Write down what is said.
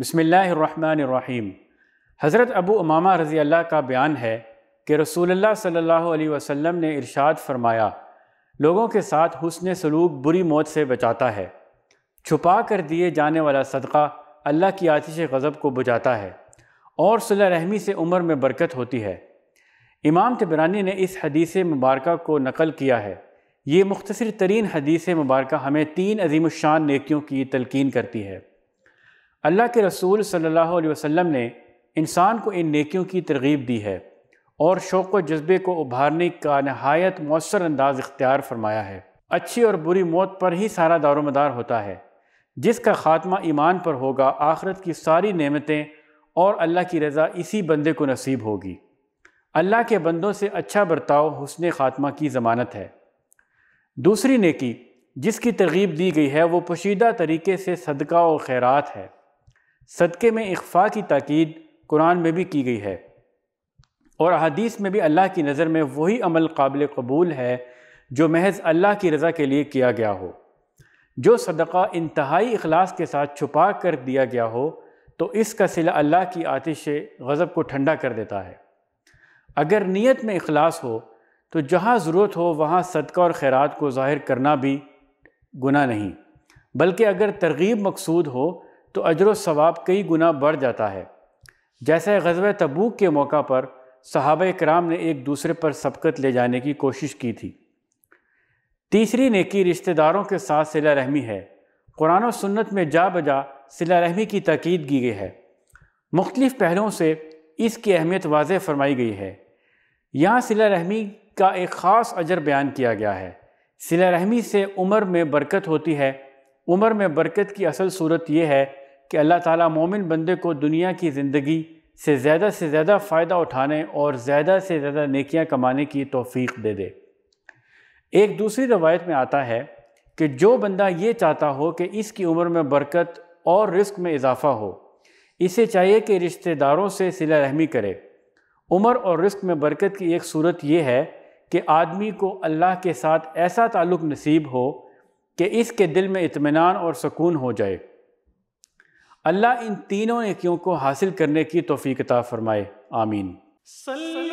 بسم اللہ الرحمن الرحیم حضرت ابو امامہ رضی اللہ کا بیان ہے کہ رسول اللہ صلی اللہ علیہ وسلم نے ارشاد فرمایا لوگوں کے ساتھ حسن سلوک بری موت سے بچاتا ہے چھپا کر دیے جانے والا صدقہ اللہ کی آتش غضب کو بجاتا ہے اور صلح رحمی سے عمر میں برکت ہوتی ہے امام تبرانی نے اس حدیث مبارکہ کو نقل کیا ہے یہ مختصر ترین حدیث مبارکہ ہمیں تین عظیم الشان نیکیوں کی تلقین کرتی ہے اللہ کے رسول صلی اللہ علیہ وسلم نے انسان کو ان نیکیوں کی ترغیب دی ہے اور شوق و جذبے کو ابھارنے کا نہایت مؤثر انداز اختیار فرمایا ہے اچھی اور بری موت پر ہی سارا دار و مدار ہوتا ہے جس کا خاتمہ ایمان پر ہوگا آخرت کی ساری نعمتیں اور اللہ کی رضا اسی بندے کو نصیب ہوگی اللہ کے بندوں سے اچھا برتاؤ حسن خاتمہ کی ضمانت ہے دوسری نیکی جس کی ترغیب دی گئی ہے وہ پوشیدہ طریقے سے صدقہ و خیرات ہے صدقے میں اخفاء کی تاکید قرآن میں بھی کی گئی ہے اور احادیث میں بھی اللہ کی نظر میں وہی عمل قابل قبول ہے جو محض اللہ کی رضا کے لیے کیا گیا ہو جو صدقہ انتہائی اخلاص کے ساتھ چھپا کر دیا گیا ہو تو اس کا صلہ اللہ کی آتش غضب کو ٹھنڈا کر دیتا ہے اگر نیت میں اخلاص ہو تو جہاں ضرورت ہو وہاں صدقہ اور خیرات کو ظاہر کرنا بھی گناہ نہیں بلکہ اگر ترغیب مقصود ہو تو اجر و ثواب کئی گنا بڑھ جاتا ہے جیسے غزوہ تبوک کے موقع پر صحابہ کرام نے ایک دوسرے پر سبقت لے جانے کی کوشش کی تھی تیسری نیکی رشتہ داروں کے ساتھ صلہ رحمی ہے قرآن و سنت میں جا بجا صلہ رحمی کی تاکید کی گئی ہے مختلف پہلوؤں سے اس کی اہمیت واضح فرمائی گئی ہے یہاں صلہ رحمی کا ایک خاص اجر بیان کیا گیا ہے صلہ رحمی سے عمر میں برکت ہوتی ہے عمر میں برکت کی اصل صورت یہ ہے کہ اللہ تعالیٰ مومن بندے کو دنیا کی زندگی سے زیادہ سے زیادہ فائدہ اٹھانے اور زیادہ سے زیادہ نیکیاں کمانے کی توفیق دے دے ایک دوسری روایت میں آتا ہے کہ جو بندہ یہ چاہتا ہو کہ اس کی عمر میں برکت اور رزق میں اضافہ ہو اسے چاہیے کہ رشتہ داروں سے صلح رحمی کرے عمر اور رزق میں برکت کی ایک صورت یہ ہے کہ آدمی کو اللہ کے ساتھ ایسا تعلق نصیب ہو کہ اس کے دل میں اطمینان اور سکون ہو جائے اللہ ان تینوں نیکیوں کو حاصل کرنے کی توفیق عطا فرمائے آمین صلی